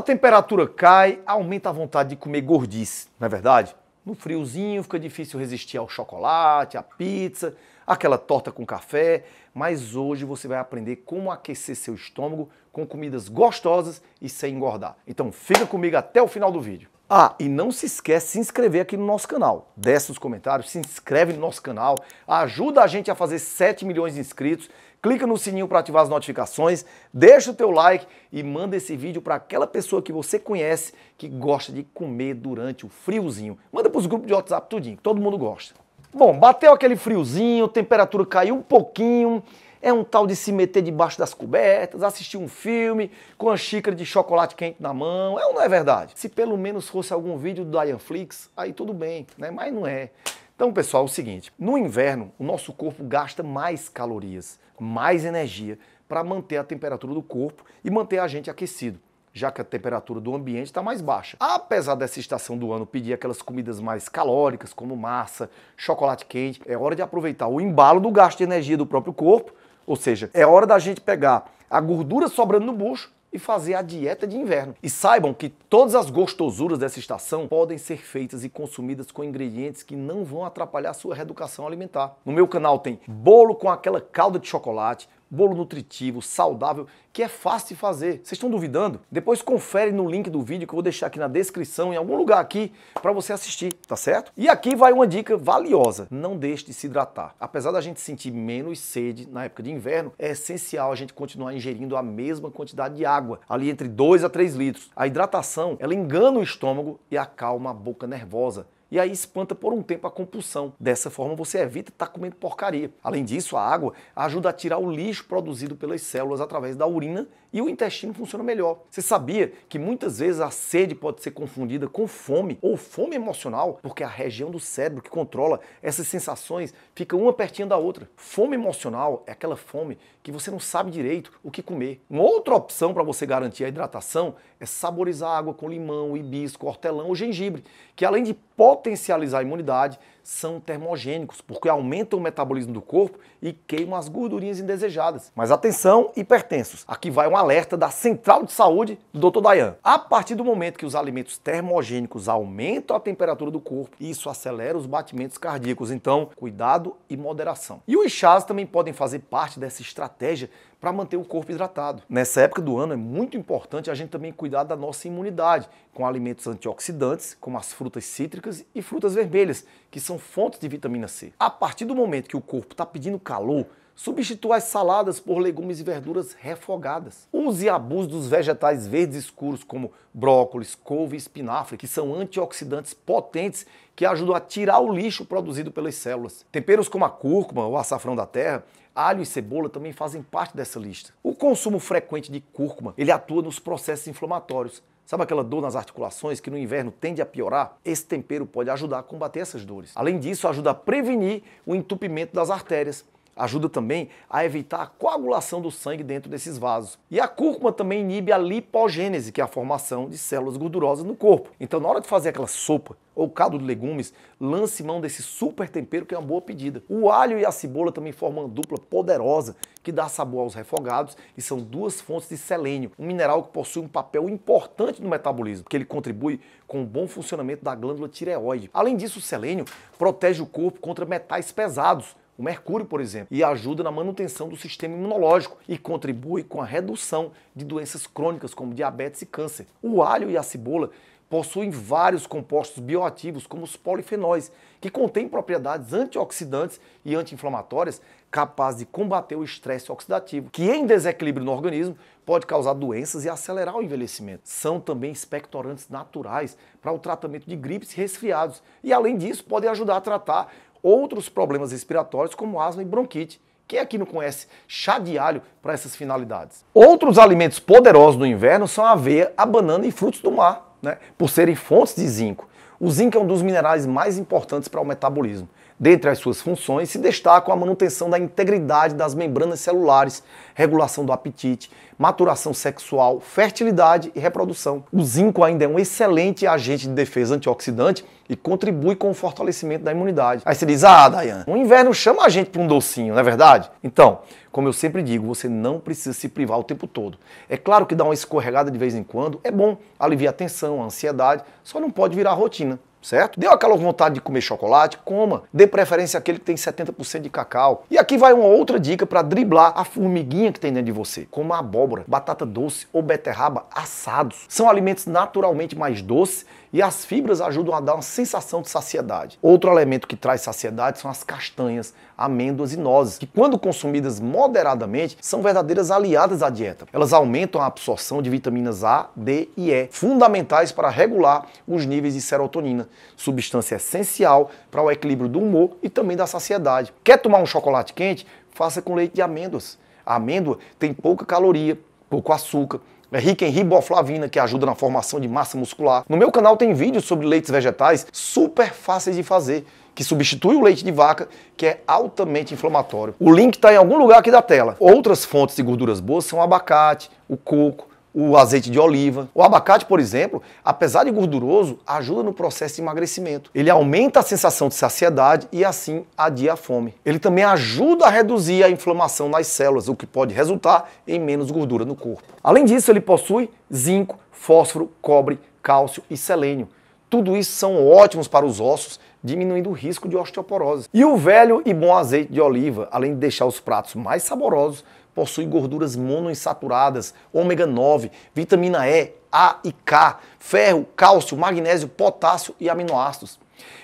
a temperatura cai, aumenta a vontade de comer gordice, não é verdade? No friozinho fica difícil resistir ao chocolate, à pizza, aquela torta com café, mas hoje você vai aprender como aquecer seu estômago com comidas gostosas e sem engordar. Então fica comigo até o final do vídeo. Ah, e não se esquece de se inscrever aqui no nosso canal. Desce nos comentários, se inscreve no nosso canal, ajuda a gente a fazer 7 milhões de inscritos, clica no sininho para ativar as notificações, deixa o teu like e manda esse vídeo para aquela pessoa que você conhece que gosta de comer durante o friozinho. Manda para os grupos de WhatsApp tudinho, que todo mundo gosta. Bom, bateu aquele friozinho, temperatura caiu um pouquinho, é um tal de se meter debaixo das cobertas, assistir um filme com a xícara de chocolate quente na mão. É ou não é verdade? Se pelo menos fosse algum vídeo do Ianflix, aí tudo bem, né? Mas não é. Então, pessoal, é o seguinte: no inverno, o nosso corpo gasta mais calorias, mais energia para manter a temperatura do corpo e manter a gente aquecido já que a temperatura do ambiente está mais baixa. Apesar dessa estação do ano pedir aquelas comidas mais calóricas, como massa, chocolate quente, é hora de aproveitar o embalo do gasto de energia do próprio corpo ou seja, é hora da gente pegar a gordura sobrando no bucho e fazer a dieta de inverno. E saibam que todas as gostosuras dessa estação podem ser feitas e consumidas com ingredientes que não vão atrapalhar sua reeducação alimentar. No meu canal tem bolo com aquela calda de chocolate, bolo nutritivo, saudável, que é fácil de fazer. Vocês estão duvidando? Depois confere no link do vídeo que eu vou deixar aqui na descrição, em algum lugar aqui, para você assistir, tá certo? E aqui vai uma dica valiosa: não deixe de se hidratar. Apesar da gente sentir menos sede na época de inverno, é essencial a gente continuar ingerindo a mesma quantidade de água, ali entre 2 a 3 litros. A hidratação, ela engana o estômago e acalma a boca nervosa e aí espanta por um tempo a compulsão. Dessa forma você evita estar tá comendo porcaria. Além disso, a água ajuda a tirar o lixo produzido pelas células através da urina e o intestino funciona melhor. Você sabia que muitas vezes a sede pode ser confundida com fome ou fome emocional, porque é a região do cérebro que controla essas sensações fica uma pertinho da outra. Fome emocional é aquela fome que você não sabe direito o que comer. Uma outra opção para você garantir a hidratação é saborizar água com limão, hibisco, hortelã ou gengibre, que além de potencializar a imunidade, são termogênicos, porque aumentam o metabolismo do corpo e queimam as gordurinhas indesejadas. Mas atenção, hipertensos. Aqui vai um alerta da Central de Saúde do Dr. Dayan. A partir do momento que os alimentos termogênicos aumentam a temperatura do corpo, isso acelera os batimentos cardíacos. Então, cuidado e moderação. E os chás também podem fazer parte dessa estratégia para manter o corpo hidratado. Nessa época do ano é muito importante a gente também cuidar da nossa imunidade com alimentos antioxidantes, como as frutas cítricas e frutas vermelhas, que são fontes de vitamina C. A partir do momento que o corpo está pedindo calor, Substitua as saladas por legumes e verduras refogadas. Use e abuse dos vegetais verdes escuros como brócolis, couve e espinafre, que são antioxidantes potentes que ajudam a tirar o lixo produzido pelas células. Temperos como a cúrcuma ou açafrão da terra, alho e cebola também fazem parte dessa lista. O consumo frequente de cúrcuma, ele atua nos processos inflamatórios, Sabe aquela dor nas articulações que no inverno tende a piorar? Esse tempero pode ajudar a combater essas dores. Além disso, ajuda a prevenir o entupimento das artérias, Ajuda também a evitar a coagulação do sangue dentro desses vasos. E a cúrcuma também inibe a lipogênese, que é a formação de células gordurosas no corpo. Então, na hora de fazer aquela sopa ou caldo de legumes, lance mão desse super tempero que é uma boa pedida. O alho e a cebola também formam uma dupla poderosa que dá sabor aos refogados e são duas fontes de selênio, um mineral que possui um papel importante no metabolismo, que ele contribui com o bom funcionamento da glândula tireoide. Além disso, o selênio protege o corpo contra metais pesados, o mercúrio, por exemplo, e ajuda na manutenção do sistema imunológico e contribui com a redução de doenças crônicas como diabetes e câncer. O alho e a cebola possuem vários compostos bioativos, como os polifenóis, que contêm propriedades antioxidantes e anti-inflamatórias capazes de combater o estresse oxidativo, que em desequilíbrio no organismo pode causar doenças e acelerar o envelhecimento. São também expectorantes naturais para o tratamento de gripes e resfriados, e além disso podem ajudar a tratar outros problemas respiratórios, como asma e bronquite. Quem aqui não conhece chá de alho para essas finalidades? Outros alimentos poderosos no inverno são a aveia, a banana e frutos do mar, né? por serem fontes de zinco. O zinco é um dos minerais mais importantes para o metabolismo. Dentre as suas funções, se destacam a manutenção da integridade das membranas celulares, regulação do apetite, maturação sexual, fertilidade e reprodução. O zinco ainda é um excelente agente de defesa antioxidante e contribui com o fortalecimento da imunidade. Aí você diz: Ah, Dayan, o inverno chama a gente para um docinho, não é verdade? Então, como eu sempre digo, você não precisa se privar o tempo todo. É claro que dar uma escorregada de vez em quando é bom, alivia a tensão, a ansiedade, só não pode virar rotina certo? Deu aquela vontade de comer chocolate? Coma. Dê preferência àquele que tem 70% de cacau. E aqui vai uma outra dica para driblar a formiguinha que tem dentro de você. Coma abóbora, batata doce ou beterraba assados. São alimentos naturalmente mais doces e as fibras ajudam a dar uma sensação de saciedade. Outro elemento que traz saciedade são as castanhas, amêndoas e nozes, que quando consumidas moderadamente são verdadeiras aliadas à dieta. Elas aumentam a absorção de vitaminas A, D e E, fundamentais para regular os níveis de serotonina, substância essencial para o equilíbrio do humor e também da saciedade. Quer tomar um chocolate quente? Faça com leite de amêndoas. A amêndoa tem pouca caloria, pouco açúcar é em riboflavina que ajuda na formação de massa muscular. No meu canal tem vídeos sobre leites vegetais super fáceis de fazer, que substitui o leite de vaca, que é altamente inflamatório. O link está em algum lugar aqui da tela. Outras fontes de gorduras boas são o abacate, o coco, o azeite de oliva. O abacate, por exemplo, apesar de gorduroso, ajuda no processo de emagrecimento. Ele aumenta a sensação de saciedade e assim adia a fome. Ele também ajuda a reduzir a inflamação nas células, o que pode resultar em menos gordura no corpo. Além disso, ele possui zinco, fósforo, cobre, cálcio e selênio. Tudo isso são ótimos para os ossos, diminuindo o risco de osteoporose. E o velho e bom azeite de oliva, além de deixar os pratos mais saborosos, possui gorduras monoinsaturadas, ômega 9, vitamina E, A e K, ferro, cálcio, magnésio, potássio e aminoácidos.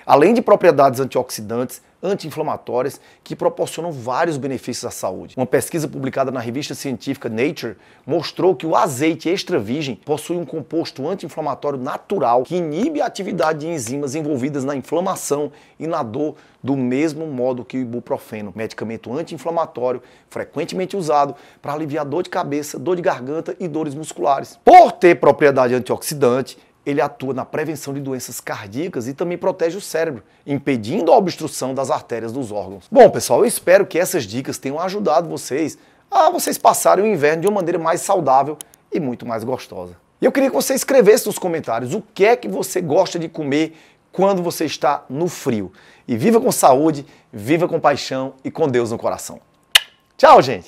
Além de propriedades antioxidantes, anti-inflamatórias que proporcionam vários benefícios à saúde. Uma pesquisa publicada na revista científica Nature mostrou que o azeite extra virgem possui um composto anti-inflamatório natural que inibe a atividade de enzimas envolvidas na inflamação e na dor do mesmo modo que o ibuprofeno, medicamento anti-inflamatório frequentemente usado para aliviar dor de cabeça, dor de garganta e dores musculares. Por ter propriedade antioxidante, ele atua na prevenção de doenças cardíacas e também protege o cérebro, impedindo a obstrução das artérias dos órgãos. Bom, pessoal, eu espero que essas dicas tenham ajudado vocês a vocês passarem o inverno de uma maneira mais saudável e muito mais gostosa. E eu queria que você escrevesse nos comentários o que é que você gosta de comer quando você está no frio. E viva com saúde, viva com paixão e com Deus no coração. Tchau, gente!